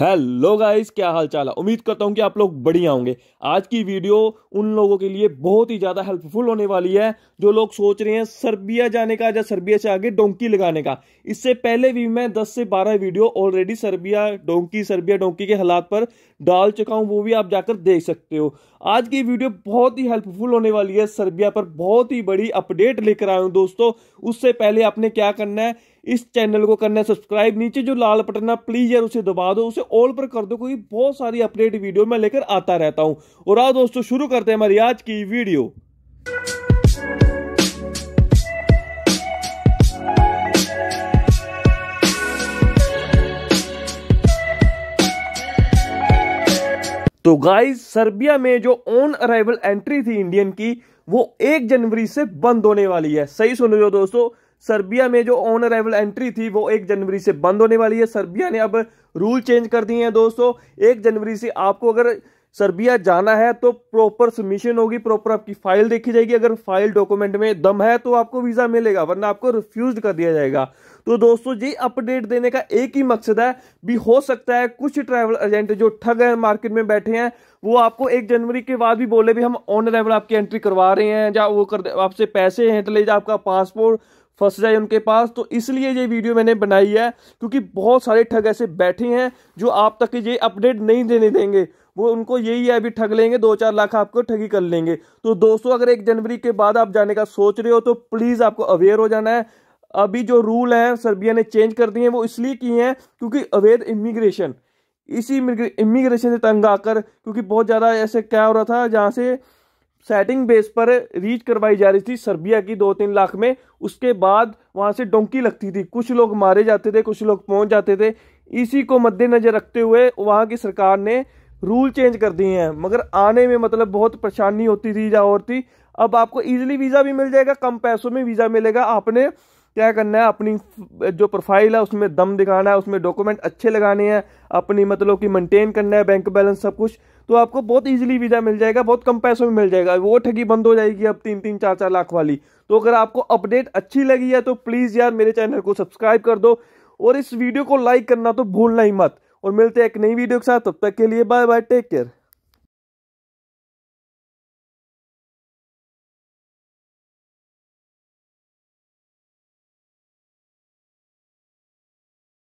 hello guys क्या हाल चाल है उम्मीद करता हूँ कि आप लोग बढ़िया होंगे आज की वीडियो उन लोगों के लिए बहुत ही ज़्यादा हेल्पफुल होने वाली है जो लोग सोच रहे हैं सर्बिया जाने का या सर्बिया से आगे डोंकी लगाने का इससे पहले भी मैं 10 से 12 video already Serbia donkey Serbia donkey के हालात पर डाल चुका हूँ वो भी आप जाकर देख सकते हो आज की वीडियो बहुत ही हेल्पफुल होने वाली है सर्बिया पर बहुत ही बड़ी अपडेट लेकर आया हूँ दोस्तों उससे पहले आपने क्या करना है इस चैनल को करना सब्सक्राइब नीचे जो लाल बटन है प्लीज़ यार उसे दबा दो उसे ऑल पर कर दो क्योंकि बहुत सारी अपडेट वीडियो मैं लेकर आता रहता हूं और आज दोस्तों शुरू करते हैं हमारी आज की वीडियो तो गाइस सर्बिया में जो ऑन अराइवल एंट्री थी इंडियन की वो एक जनवरी से बंद होने वाली है सही सुन रहे हो दोस्तों सर्बिया में जो ऑन अराइवल एंट्री थी वो एक जनवरी से बंद होने वाली है सर्बिया ने अब रूल चेंज कर दिए हैं दोस्तों एक जनवरी से आपको अगर सर्बिया जाना है तो प्रॉपर सबमिशन होगी प्रॉपर आपकी फाइल देखी जाएगी अगर फाइल डॉक्यूमेंट में दम है तो आपको वीज़ा मिलेगा वरना आपको रिफ्यूज कर दिया जाएगा तो दोस्तों ये अपडेट देने का एक ही मकसद है भी हो सकता है कुछ ट्रैवल एजेंट जो ठग हैं मार्केट में बैठे हैं वो आपको एक जनवरी के बाद भी बोले भी हम ऑन अराइवल आपकी एंट्री करवा रहे हैं या वो कर आपसे पैसे हैं तो ले जा आपका पासपोर्ट फंस जाए उनके पास तो इसलिए ये वीडियो मैंने बनाई है क्योंकि बहुत सारे ठग ऐसे बैठे हैं जो आप तक ये अपडेट नहीं देने देंगे वो उनको यही है अभी ठग लेंगे दो चार लाख आपको ठगी कर लेंगे तो दोस्तों अगर एक जनवरी के बाद आप जाने का सोच रहे हो तो प्लीज़ आपको अवेयर हो जाना है अभी जो रूल हैं सर्बिया ने चेंज कर दिए हैं वो इसलिए किए हैं क्योंकि अवैध इमिग्रेशन इसी इमिग्रेशन से तंग आकर क्योंकि बहुत ज़्यादा ऐसे क्या हो रहा था जहाँ से सेटिंग बेस पर रीच करवाई जा रही थी सर्बिया की दो तीन लाख में उसके बाद वहाँ से डोंकी लगती थी कुछ लोग मारे जाते थे कुछ लोग पहुँच जाते थे इसी को मद्देनज़र रखते हुए वहाँ की सरकार ने रूल चेंज कर दिए हैं मगर आने में मतलब बहुत परेशानी होती थी या और थी अब आपको ईजिली वीज़ा भी मिल जाएगा कम पैसों में वीज़ा मिलेगा आपने क्या करना है अपनी जो प्रोफाइल है उसमें दम दिखाना है उसमें डॉक्यूमेंट अच्छे लगाने हैं अपनी मतलब कि मेंटेन करना है बैंक बैलेंस सब कुछ तो आपको बहुत इजीली वीज़ा मिल जाएगा बहुत कम पैसों में मिल जाएगा वो ठगी बंद हो जाएगी अब तीन तीन चार चार लाख वाली तो अगर आपको अपडेट अच्छी लगी है तो प्लीज़ यार मेरे चैनल को सब्सक्राइब कर दो और इस वीडियो को लाइक करना तो भूलना ही मत और मिलते हैं एक नई वीडियो के साथ तब तक के लिए बाय बाय टेक केयर